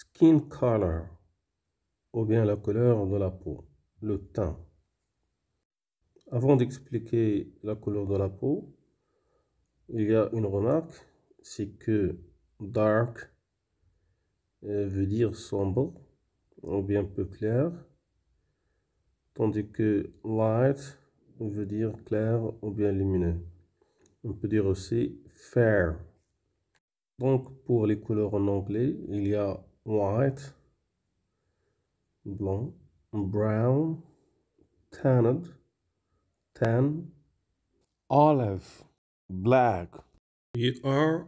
skin color, ou bien la couleur de la peau, le teint. Avant d'expliquer la couleur de la peau, il y a une remarque, c'est que dark euh, veut dire sombre, ou bien peu clair, tandis que light veut dire clair ou bien lumineux. On peut dire aussi fair. Donc pour les couleurs en anglais, il y a white, blond, brown, tanned, tan, olive, black. You are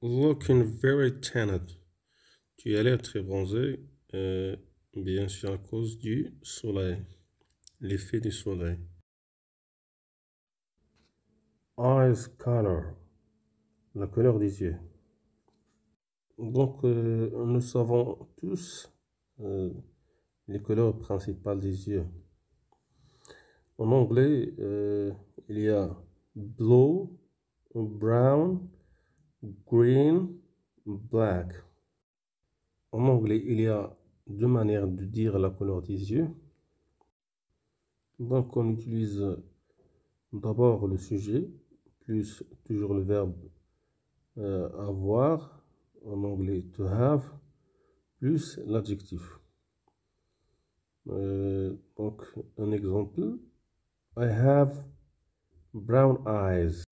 looking very tanned. Tu as l'air très bronzé, euh, bien sûr à cause du soleil, l'effet du soleil. Eyes color, la couleur des yeux. Donc, euh, nous savons tous euh, les couleurs principales des yeux. En anglais, euh, il y a blue, brown, green, black. En anglais, il y a deux manières de dire la couleur des yeux. Donc, on utilise d'abord le sujet, plus toujours le verbe avoir en anglais to have plus l'adjectif. Euh, donc, un exemple. I have brown eyes.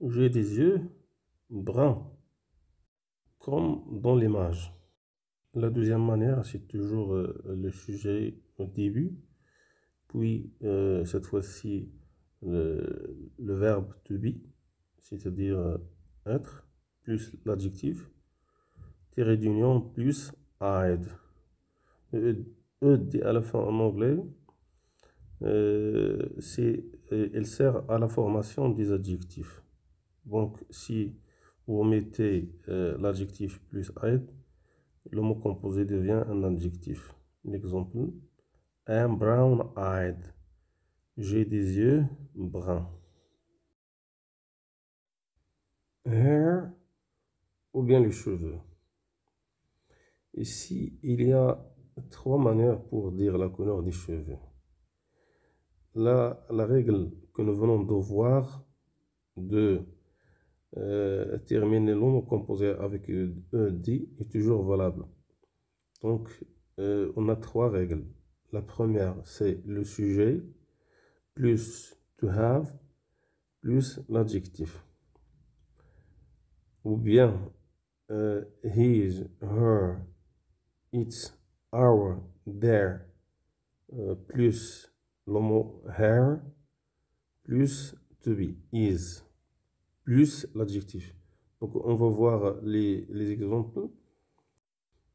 J'ai des yeux bruns, comme dans l'image. La deuxième manière, c'est toujours euh, le sujet au début, puis euh, cette fois-ci le, verbe to be, c'est-à-dire être plus l'adjectif, tiré d'union plus aide. Euh, e dit à la fin en anglais, euh, c'est, euh, elle sert à la formation des adjectifs. Donc, si vous mettez l'adjectif plus aide, le mot composé devient un adjectif. L'exemple, un brown eyed. J'ai des yeux bruns ou bien les cheveux. Ici, il y a trois manières pour dire la couleur des cheveux. La, la règle que nous venons de voir de euh, terminer l'ombre composée composé avec ED est toujours valable. Donc, euh, on a trois règles. La première, c'est le sujet plus to have plus l'adjectif. Ou bien uh, his, her, it's, our, There. Uh, plus le mot her, plus to be, is, plus l'adjectif. Donc on va voir les, exemples.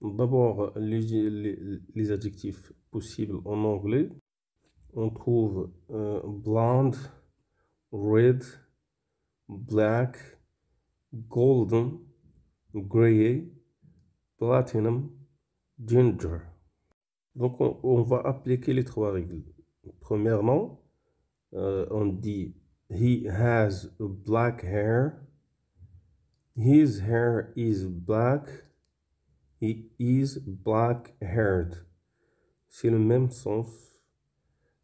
D'abord, les, adjectifs possibles en anglais. On trouve euh, blonde, red, black, golden, gray platinum, ginger. Donc on, va appliquer les trois règles. Premièrement, euh, on dit He has black hair. His hair is black. He is black-haired. C'est le même sens,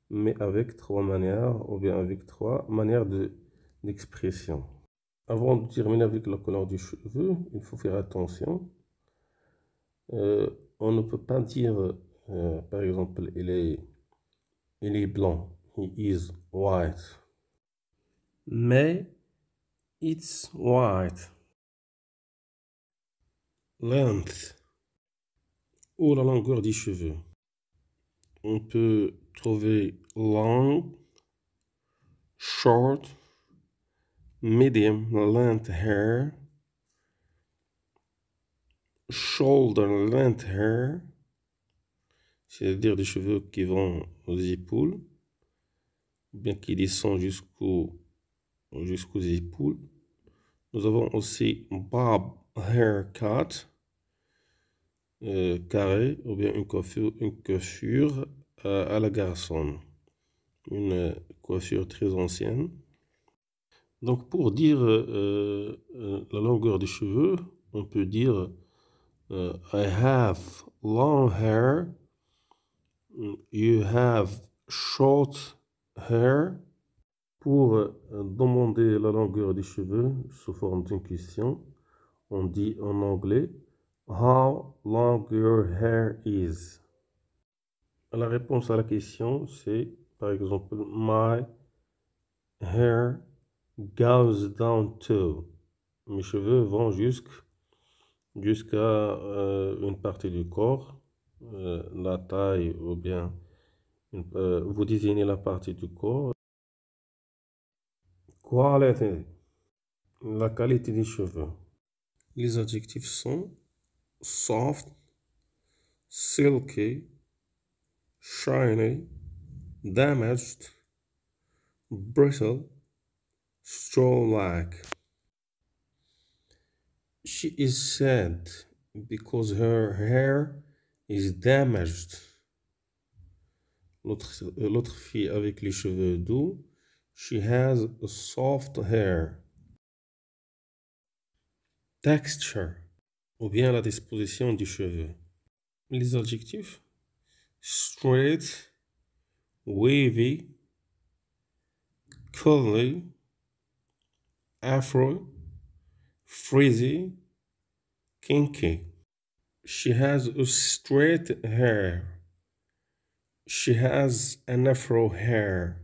mais avec trois manières, ou bien avec trois manières d'expression. Avant de terminer avec la couleur du cheveu, il faut faire attention. Euh, on ne peut pas dire, euh, par exemple, il est, il est blanc, he is white. Mais, it's white. Length, ou la longueur des cheveux. On peut trouver long, short, medium length hair, shoulder length hair, c'est-à-dire des cheveux qui vont aux épaules, bien qui descendent jusqu'aux jusqu'aux épaules. Nous avons aussi bob haircut, euh, carré ou bien une coiffure, euh, à la garçonne, une coiffure très ancienne. Donc pour dire euh, euh, la longueur des cheveux, on peut dire euh, I have long hair, you have short hair. Pour demander la longueur des cheveux sous forme d'une question, on dit en anglais How long your hair is? La réponse à la question c'est par exemple My hair goes down to. Mes cheveux vont jusqu'à jusqu euh, une partie du corps, euh, la taille ou bien euh, vous désignez la partie du corps. QUALITY la qualité des cheveux. Les adjectifs sont soft, silky, shiny, damaged, brittle. Straw like. She is sad because her hair is damaged. L'autre fille avec les cheveux doux, she has a soft hair. Texture, ou bien la disposition du cheveu. Les adjectifs straight, wavy, curly, afro, frizzy, kinky. She has straight hair. She has an afro hair.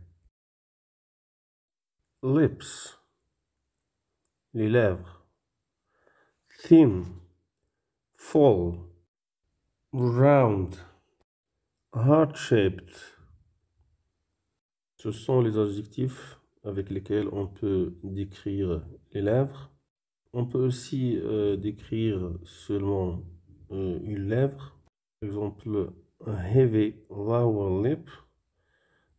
Lips. Les lèvres. Thin. Full. Round. Heart-shaped. Ce sont les adjectifs avec lesquels on peut décrire les lèvres. On peut aussi euh, décrire seulement euh, une lèvre. Par exemple, heavy lower lip.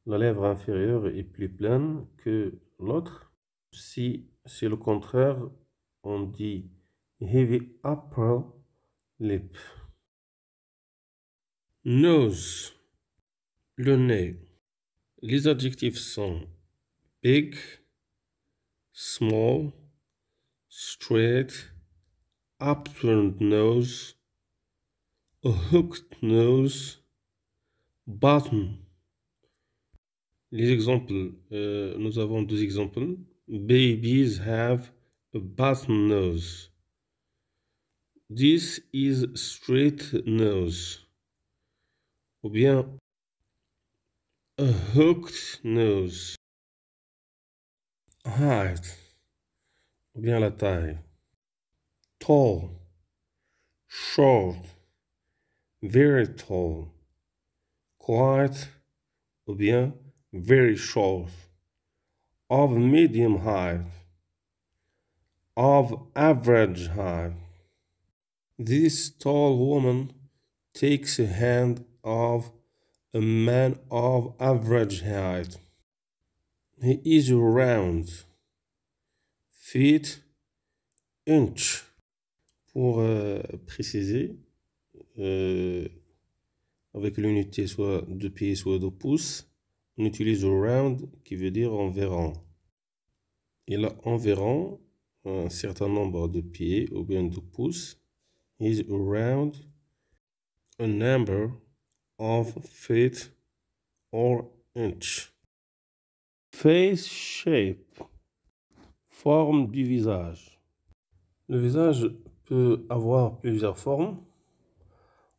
La lèvre inférieure est plus pleine que l'autre. Si c'est le contraire, on dit heavy upper lip. Nose, le nez. Les adjectifs sont big, small, straight, upturned nose, a hooked nose, button. Les exemples, euh, nous avons deux exemples. Babies have a button nose. This is straight nose. Ou bien a hooked nose. Height, ou la Tall, short, very tall. Quite, ou bien very short. Of medium height. Of average height. This tall woman takes a hand of a man of average height. He is round. Feet inch. Pour euh, préciser, euh, avec l'unité soit de pieds soit de pouces on utilise round qui veut dire environ. Il a environ un certain nombre de pieds ou bien de pouces. Is round a number of feet or inch. Face shape. Forme du visage. Le visage peut avoir plusieurs formes,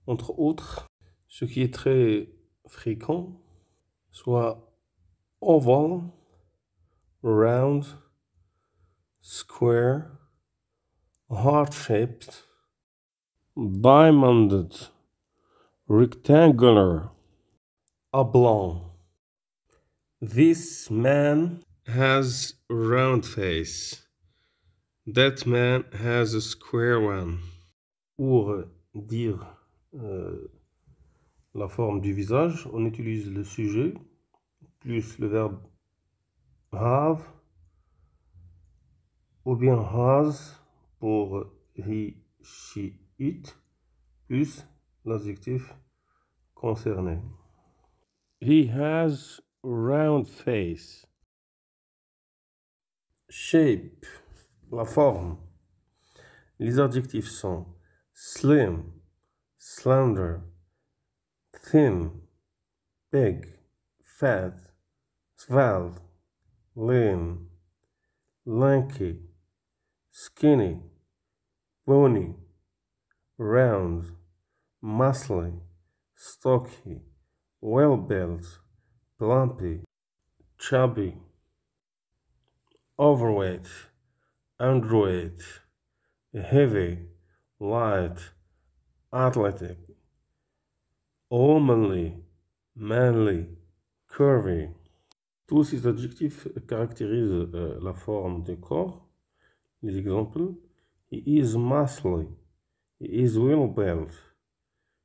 entre autres ce qui est très fréquent, soit oval, round, square, heart-shaped, diamonded, rectangular, oblong. This man has a round face. That man has a square one. Pour euh, dire euh, la forme du visage, on utilise le sujet plus le verbe have ou bien has pour he, she, it plus l'adjectif concerné. He has round face. Shape, la forme. Les adjectifs sont slim, slender, thin, big, fat, svelte, lean, lanky, skinny, bony, round, muscly, stocky, well built plumpy, chubby, overweight, underweight, heavy, light, athletic, womanly, manly, curvy. Tous ces adjectifs caractérisent euh, la forme du corps. Les exemples. He is muscly. He is well-built.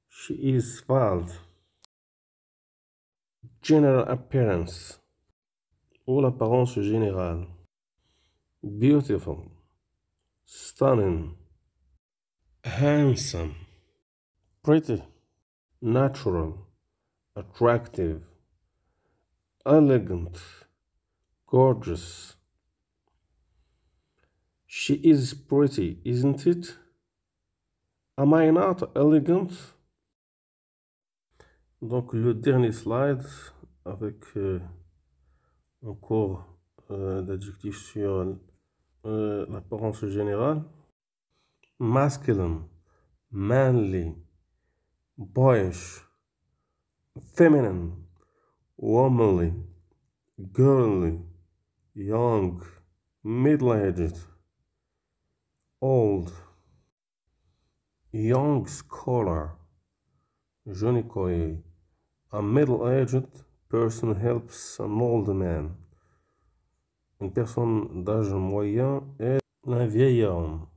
She is svelte. General appearance. Ou l'apparence générale. Beautiful. Stunning. Handsome. Pretty. Natural. Attractive. Elegant. Gorgeous. She is pretty, isn't it? Am I not elegant? Donc le dernier slide, avec encore euh, euh, d'adjectifs sur euh, l'apparence générale. Masculine, manly, boyish, feminine, womanly, girly, young, middle-aged, old, young scholar, jeune écolier, a middle-aged person helps an old man. Une personne d'âge moyen aide un vieil homme.